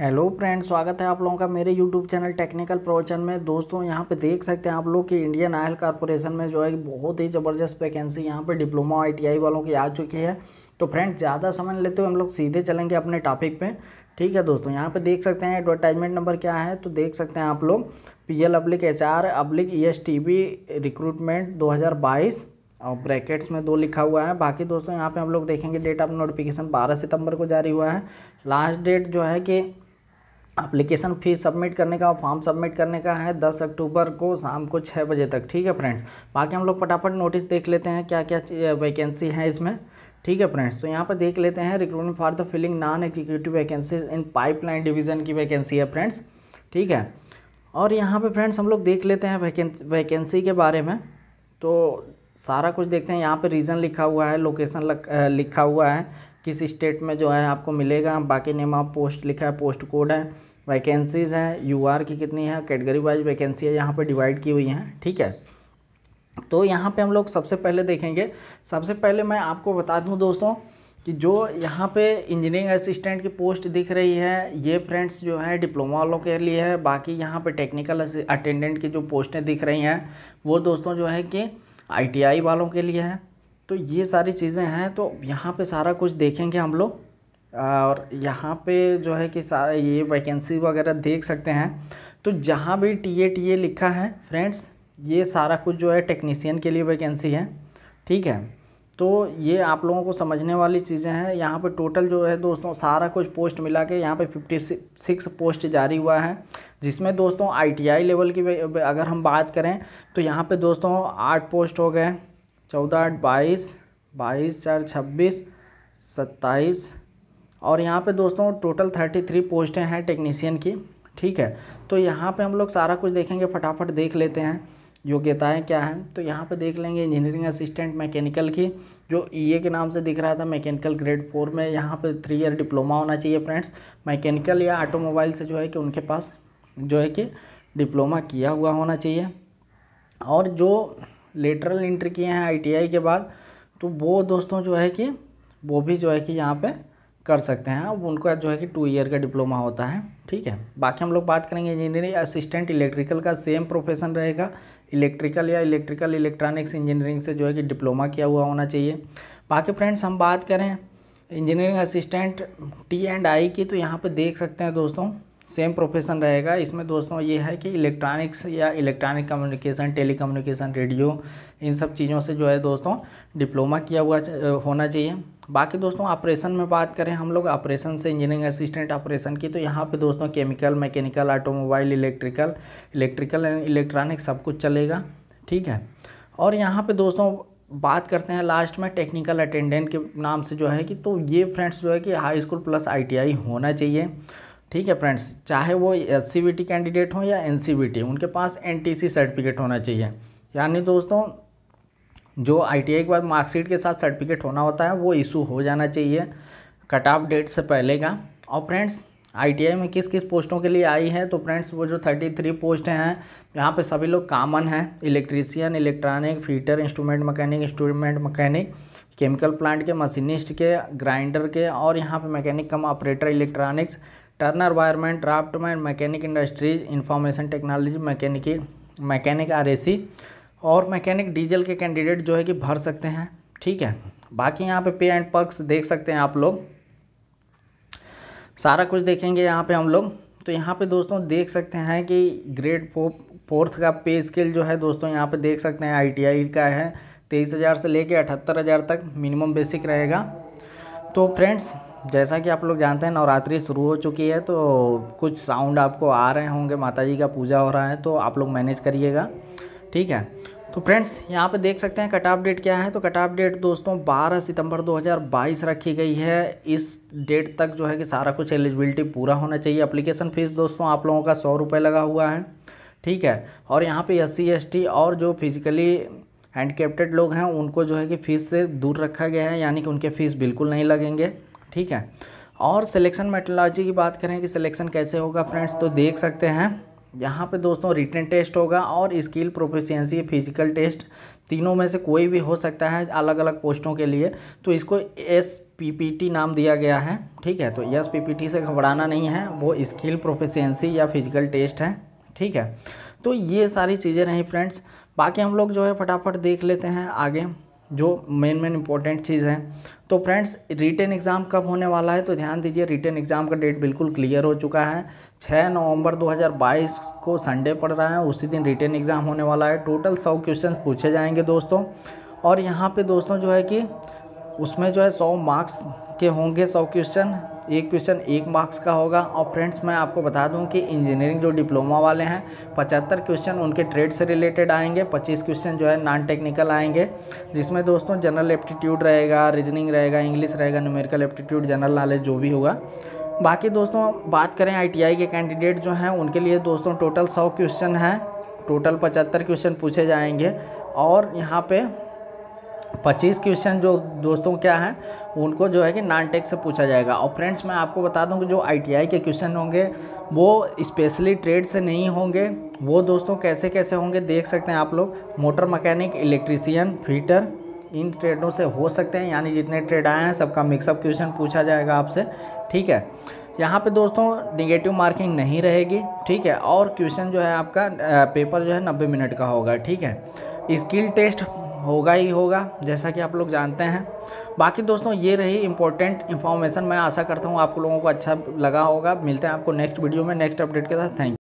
hello friend स्वागत है आप लोगों का मेरे यूट्यूब चैनल टेक्निकल प्रवचन में दोस्तों यहाँ पे देख सकते हैं आप लोग कि इंडियन ऑयल कॉरपोरेशन में जो है बहुत ही ज़बरदस्त वैकेंसी यहाँ पे डिप्लोमा आईटीआई वालों की आ चुकी है तो फ्रेंड ज़्यादा समझ लेते हुए हम लोग सीधे चलेंगे अपने टॉपिक पर ठीक है दोस्तों यहाँ पर देख सकते हैं एडवर्टाइजमेंट नंबर क्या है तो देख सकते हैं आप लोग P L oblique H R oblique E S T B recruitment दो हज़ार बाईस और ब्रैकेट्स में दो लिखा हुआ है बाकी दोस्तों यहाँ पे हम लोग देखेंगे डेट ऑफ नोटिफिकेशन 12 सितंबर को जारी हुआ है लास्ट डेट जो है कि अप्लीकेशन फीस सबमिट करने का फॉर्म सबमिट करने का है 10 अक्टूबर को शाम को छः बजे तक ठीक है फ्रेंड्स बाकी हम लोग फटाफट नोटिस देख लेते हैं क्या क्या वैकेंसी है इसमें ठीक है फ्रेंड्स तो यहाँ पर देख लेते हैं recruitment for the filling non executive vacancies in pipeline division की वैकेंसी है फ्रेंड्स ठीक है और यहाँ पे फ्रेंड्स हम लोग देख लेते हैं वैकेंसी के बारे में तो सारा कुछ देखते हैं यहाँ पे रीज़न लिखा हुआ है लोकेशन लिखा हुआ है किस स्टेट में जो है आपको मिलेगा बाकी नेम ऑफ पोस्ट लिखा है पोस्ट कोड है वैकेंसीज़ हैं यू आर की कितनी है कैटेगरी वाइज वैकेंसी है यहाँ पर डिवाइड की हुई हैं ठीक है तो यहाँ पे हम लोग सबसे पहले देखेंगे सबसे पहले मैं आपको बता दूँ दोस्तों कि जो यहाँ पे इंजीनियरिंग असिस्टेंट की पोस्ट दिख रही है ये फ्रेंड्स जो है डिप्लोमा वालों के लिए है बाकी यहाँ पे टेक्निकल अटेंडेंट की जो पोस्टें दिख रही हैं वो दोस्तों जो है कि आईटीआई वालों के लिए है तो ये सारी चीज़ें हैं तो यहाँ पे सारा कुछ देखेंगे हम लोग और यहाँ पे जो है कि सारा ये वैकेंसी वगैरह देख सकते हैं तो जहाँ भी टी ए टी ए लिखा है फ्रेंड्स ये सारा कुछ जो है टेक्नीसियन के लिए वैकेंसी है ठीक है तो ये आप लोगों को समझने वाली चीज़ें हैं यहाँ पे टोटल जो है दोस्तों सारा कुछ पोस्ट मिला के यहाँ पे फिफ्टी सिक्स पोस्ट जारी हुआ है जिसमें दोस्तों आईटीआई लेवल की अगर हम बात करें तो यहाँ पे दोस्तों आठ पोस्ट हो गए चौदह आठ बाईस बाईस चार छब्बीस सत्ताईस और यहाँ पे दोस्तों टोटल थर्टी थ्री पोस्टें हैं टेक्नीसियन की ठीक है तो यहाँ पे हम लोग सारा कुछ देखेंगे फटाफट देख लेते हैं योग्यताएँ है क्या हैं तो यहाँ पे देख लेंगे इंजीनियरिंग असिस्टेंट मैकेनिकल की जो ईए e के नाम से दिख रहा था मैकेनिकल ग्रेड फोर में यहाँ पे थ्री ईयर डिप्लोमा होना चाहिए फ्रेंड्स मैकेनिकल या ऑटोमोबाइल से जो है कि उनके पास जो है कि डिप्लोमा किया हुआ होना चाहिए और जो लेटरल इंट्री किए हैं आईटीआई के बाद तो वो दोस्तों जो है कि वो भी जो है कि यहाँ पे कर सकते हैं अब उनका जो है कि टू ईयर का डिप्लोमा होता है ठीक है बाकी हम लोग बात करेंगे इंजीनियरिंग असिस्टेंट इलेक्ट्रिकल का सेम प्रोफेशन रहेगा इलेक्ट्रिकल या इलेक्ट्रिकल इलेक्ट्रॉनिक्स इंजीनियरिंग से जो है कि डिप्लोमा किया हुआ होना चाहिए बाकी फ्रेंड्स हम बात करें engineering assistant T and I की तो यहाँ पर देख सकते हैं दोस्तों सेम प्रोफेशन रहेगा इसमें दोस्तों ये है कि इलेक्ट्रॉनिक्स या electronic communication telecommunication radio इन सब चीज़ों से जो है दोस्तों डिप्लोमा किया हुआ होना चाहिए बाकी दोस्तों ऑपरेशन में बात करें हम लोग ऑपरेशन से इंजीनियरिंग असिस्टेंट ऑपरेशन की तो यहाँ पे दोस्तों chemical mechanical automobile electrical electrical and electronic सब कुछ चलेगा ठीक है और यहाँ पे दोस्तों बात करते हैं लास्ट में टेक्निकल अटेंडेंट के नाम से जो है कि तो ये फ्रेंड्स जो है कि हाई स्कूल प्लस आई होना चाहिए ठीक है फ्रेंड्स चाहे वो एस कैंडिडेट हों या एन उनके पास एन सर्टिफिकेट होना चाहिए यानी दोस्तों जो आई के बाद मार्कशीट के साथ सर्टिफिकेट होना होता है वो इशू हो जाना चाहिए कट ऑफ डेट से पहले का और फ्रेंड्स आईटीआई में किस किस पोस्टों के लिए आई है तो फ्रेंड्स वो जो थर्टी थ्री पोस्ट हैं यहाँ पे सभी लोग कामन हैं electrician electronic fitter instrument mechanic instrument mechanic chemical plant के मशीनिस्ट के ग्राइंडर के और यहाँ पे mechanic cum operator electronics turner draughtsman mechanic industries information technology मैकेनिकी मैकेनिक आर और मैकेनिक डीजल के कैंडिडेट जो है कि भर सकते हैं ठीक है बाकी यहाँ पे पे एंड पर्क्स देख सकते हैं आप लोग सारा कुछ देखेंगे यहाँ पे हम लोग तो यहाँ पे दोस्तों देख सकते हैं कि ग्रेड फो फोर्थ का पे स्केल जो है दोस्तों यहाँ पे देख सकते हैं आईटीआई का है तेईस हज़ार से लेके अठहत्तर हज़ार तक मिनिमम बेसिक रहेगा तो फ्रेंड्स जैसा कि आप लोग जानते हैं नवरात्रि शुरू हो चुकी है तो कुछ साउंड आपको आ रहे होंगे माता जी का पूजा हो रहा है तो आप लोग मैनेज करिएगा ठीक है तो फ्रेंड्स यहाँ पे देख सकते हैं कट ऑफ डेट क्या है तो कट ऑफ डेट दोस्तों 12 सितंबर 2022 रखी गई है इस डेट तक जो है कि सारा कुछ एलिजिबिलिटी पूरा होना चाहिए अप्लीकेशन फ़ीस दोस्तों आप लोगों का सौ रुपये लगा हुआ है ठीक है और यहाँ पे एस सी और जो फिजिकली हैंडकेप्टेड लोग हैं उनको जो है कि फ़ीस से दूर रखा गया है यानी कि उनके फ़ीस बिल्कुल नहीं लगेंगे ठीक है और सिलेक्शन मेटोलॉजी की बात करें कि सिलेक्शन कैसे होगा फ्रेंड्स तो देख सकते हैं यहाँ पे दोस्तों रिटर्न टेस्ट होगा और स्किल प्रोफिशियंसी फिजिकल टेस्ट तीनों में से कोई भी हो सकता है अलग अलग पोस्टों के लिए तो इसको एस पी पी टी नाम दिया गया है ठीक है तो एस पी पी टी से घबराना नहीं है वो स्किल प्रोफिशियंसी या फिजिकल टेस्ट है ठीक है तो ये सारी चीज़ें रहीं फ्रेंड्स बाकी हम लोग जो है फटाफट देख लेते हैं आगे जो मेन मेन इंपॉर्टेंट चीज़ है तो फ्रेंड्स रिटर्न एग्ज़ाम कब होने वाला है तो ध्यान दीजिए रिटर्न एग्ज़ाम का डेट बिल्कुल क्लियर हो चुका है 6 नवंबर 2022 को संडे पड़ रहा है उसी दिन रिटर्न एग्ज़ाम होने वाला है टोटल सौ क्वेश्चन पूछे जाएंगे दोस्तों और यहाँ पे दोस्तों जो है कि उसमें जो है सौ मार्क्स के होंगे सौ क्वेश्चन ये क्वेश्चन एक मार्क्स का होगा और फ्रेंड्स मैं आपको बता दूं कि इंजीनियरिंग जो डिप्लोमा वाले हैं पचहत्तर क्वेश्चन उनके ट्रेड से रिलेटेड आएंगे पच्चीस क्वेश्चन जो है नॉन टेक्निकल आएंगे जिसमें दोस्तों जनरल एप्टीट्यूड रहेगा रीजनिंग रहेगा इंग्लिश रहेगा न्यूमेरिकल एप्टीट्यूड जनरल नॉलेज जो भी होगा बाकी दोस्तों बात करें आई के कैंडिडेट जो हैं उनके लिए दोस्तों टोटल सौ क्वेश्चन हैं टोटल पचहत्तर क्वेश्चन पूछे जाएंगे और यहाँ पे पच्चीस क्वेश्चन जो दोस्तों क्या हैं उनको जो है कि नॉन टेक से पूछा जाएगा और फ्रेंड्स मैं आपको बता दूं कि जो आईटीआई के क्वेश्चन होंगे वो स्पेशली ट्रेड से नहीं होंगे वो दोस्तों कैसे कैसे होंगे देख सकते हैं आप लोग मोटर मकैनिक इलेक्ट्रीसियन फीटर इन ट्रेडों से हो सकते हैं यानी जितने ट्रेड आए हैं सबका मिक्सअप क्वेश्चन पूछा जाएगा आपसे ठीक है यहाँ पे दोस्तों निगेटिव मार्किंग नहीं रहेगी ठीक है और क्वेश्चन जो है आपका पेपर जो है नब्बे मिनट का होगा ठीक है स्किल टेस्ट होगा ही होगा जैसा कि आप लोग जानते हैं बाकी दोस्तों ये रही इंपॉर्टेंट इन्फॉर्मेशन मैं आशा करता हूँ आप लोगों को अच्छा लगा होगा मिलते हैं आपको नेक्स्ट वीडियो में नेक्स्ट अपडेट के साथ थैंक